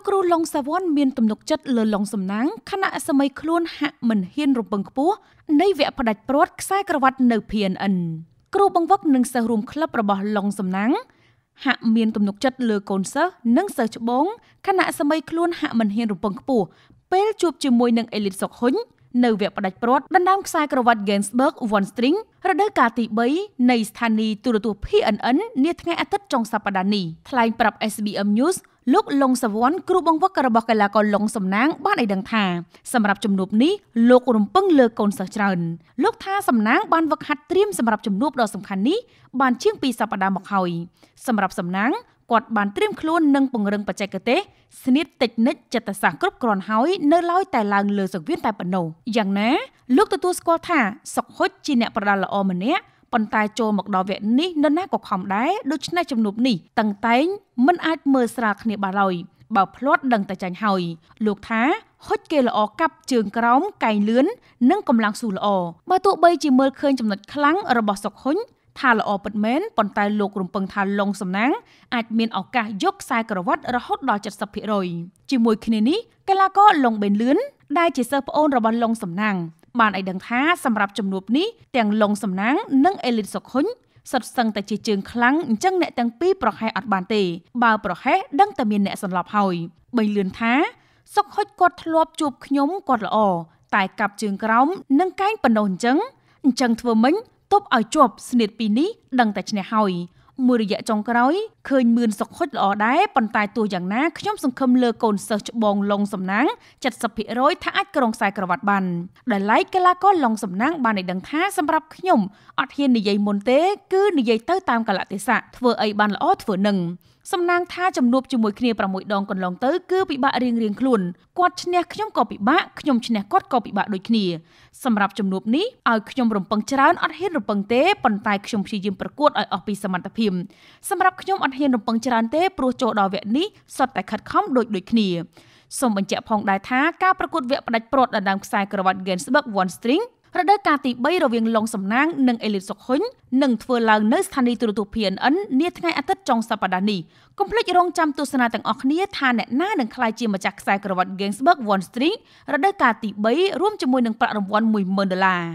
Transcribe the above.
លោកគ្រូឡុងសាវ៉ាន់មានទំនុកចិត្តលើឡុងសំណាងខណៈសម័យខ្លួនហាក់មិនហ៊ានរំពឹងខ្ពស់នៃវគ្គផ្ដាច់ព្រាត់ខ្សែក្រវ៉ាត់នៅ PNN គ្រូបង្វឹកនិងសិស្សរួមក្លឹបរបស់ឡុងសំណាងហាក់មានទំនុកចិត្តលើកូនសិស្សនិងសិស្សច្បងខណៈសម័យខ្លួនហាក់មិនហ៊ានរំពឹងខ្ពស់ពេលជួបជាមួយនឹងអេលីតសុកហ៊ុញនៅវគ្គផ្ដាច់ព្រាត់ដណ្ដើមខ្សែក្រវ៉ាត់ Gainsbourg One String រដូវកាលទី3នៃស្ថានីយទូរទស្សន៍ PNN នាថ្ងៃអាទិត្យចុងសប្តាហ៍នេះថ្លែងប្រាប់ SBM News លោកលងសវណ្ណគ្រូបង្វឹករបស់កីឡាករលងសំណាងបានឲ្យដឹងថា សម្រាប់ជំនួបនេះលោករំពឹងលើកូនសិស្សច្រើនលោកថាសំណាងបានវឹកហាត់ត្រៀមសម្រាប់ជំនួបដ៏សំខាន់នេះបានជាង2សប្តាហ៍មកហើយសម្រាប់សំណាងគាត់បានត្រៀមខ្លួននិងពង្រឹងបច្ចេកទេសស្នៀតតិចនិចចិត្តសាស្ត្រគ្រប់គ្រាន់ហើយនៅឡើយតែឡើងលើសង្វៀនតែប៉ុណ្ណោះយ៉ាងណាលោកទទួលស្គាល់ថាសុកហុចជាអ្នកប្រដាល់ល្អម្នាក់ប៉ុន្តែចូលមកដល់វគ្គនេះនរណាក៏ខំដែរដូច្នេះជំនួបនេះតឹងតែងមិនអាចមើលស្រាលគ្នាបានឡើយបើភ្លាត់ដឹងតែចាញ់ហើយលោកថាហុចគេល្អកាប់ជើងក្រោមកែងលឿននិងកម្លាំងស៊ូល្អបើទោះបីជាមើលឃើញចំណុចខ្លាំងរបស់សុកហ៊ុញថាល្អពិតមែនប៉ុន្តែលោករំពឹងថាឡុងសំណាងអាចមានឱកាសយកខ្សែក្រវ៉ាត់រហូតដល់70%ជាមួយគ្នានេះកីឡាករឡុងបេនលឿនដែលជាសិស្សប្អូនរបស់ឡុងសំណាងបានឲ្យដឹងថាសម្រាប់ជំនួបនេះទាំងឡុងសំណាងនិងអេលីតសុខុញសុទ្ធសឹងតែជាជើងខ្លាំងអញ្ចឹងអ្នកទាំងពីរប្រហែលអត់បានទេ បើ ប្រហែលដឹងតែមានអ្នកសន្លប់ហើយបីលឿនថា សុកហុចគាត់ធ្លាប់ជួបខ្ញុំគាត់ល្អតែកាប់ជើងក្រោមនិងកែងបណ្ដោះអញ្ចឹងអញ្ចឹងធ្វើមិញទប់ឲ្យជាប់ស្នៀតពីរនេះដឹងតែឈ្នះហើយមួយរយៈចុងក្រោយឃើញមឿនសុខុចល្អដែរប៉ុន្តែទោះយ៉ាងណាខ្ញុំសង្ឃឹមលើកូនសិស្សច្បងឡុងសំណាង70%ថាអាចក្រងខ្សែក្រវ៉ាត់បានដែលឡៃកីឡាករឡុងសំណាងបានឲ្យដឹងថាសម្រាប់ខ្ញុំអត់ហ៊ាននិយាយមុនទេ គឺនិយាយទៅតាមកលៈទេសៈធ្វើអីបានល្អធ្វើនឹងសំណាងថាជំនួបជាមួយគ្នា6ដងកន្លងទៅគឺពិបាករៀងរៀងខ្លួនគាត់ឈ្នះខ្ញុំក៏ពិបាកខ្ញុំឈ្នះគាត់ក៏ពិបាកដូចគ្នាសម្រាប់ជំនួបនេះឲ្យខ្ញុំរំពឹងច្រើនអត់ហ៊ានរំពឹងទេប៉ុន្តែខ្ញុំព្យាយាមប្រកួតឲ្យអស់ពីសមត្ថភាពសម្រាប់ខ្ញុំអត់ហ៊ានរំពឹងច្រើនទេព្រោះចូលដល់វគ្គនេះសុទ្ធតែខិតខំដូចដូចគ្នាសូមបញ្ជាក់ផងដែរថាការប្រកួតវគ្គផ្ដាច់ព្រាត់ដណ្ដើមខ្សែក្រវ៉ាត់ Gainsbourg One String រដូវកាលទី3រវាងឡុងសំណាងនិងអេលីតសុកហ៊ុញនឹងធ្វើឡើងនៅស្ថានីយទូរទស្សន៍ PNN នាថ្ងៃអាទិត្យចុងសប្តាហ៍នេះកុំភ្លេចរងចាំទស្សនាទាំងអស់គ្នា ថាអ្នកណានឹងក្លាយជាម្ចាស់ខ្សែក្រវ៉ាត់ Gainsbourg One Street រដូវកាលទី3រួមជាមួយនឹងប្រាក់រង្វាន់10000ដុល្លារ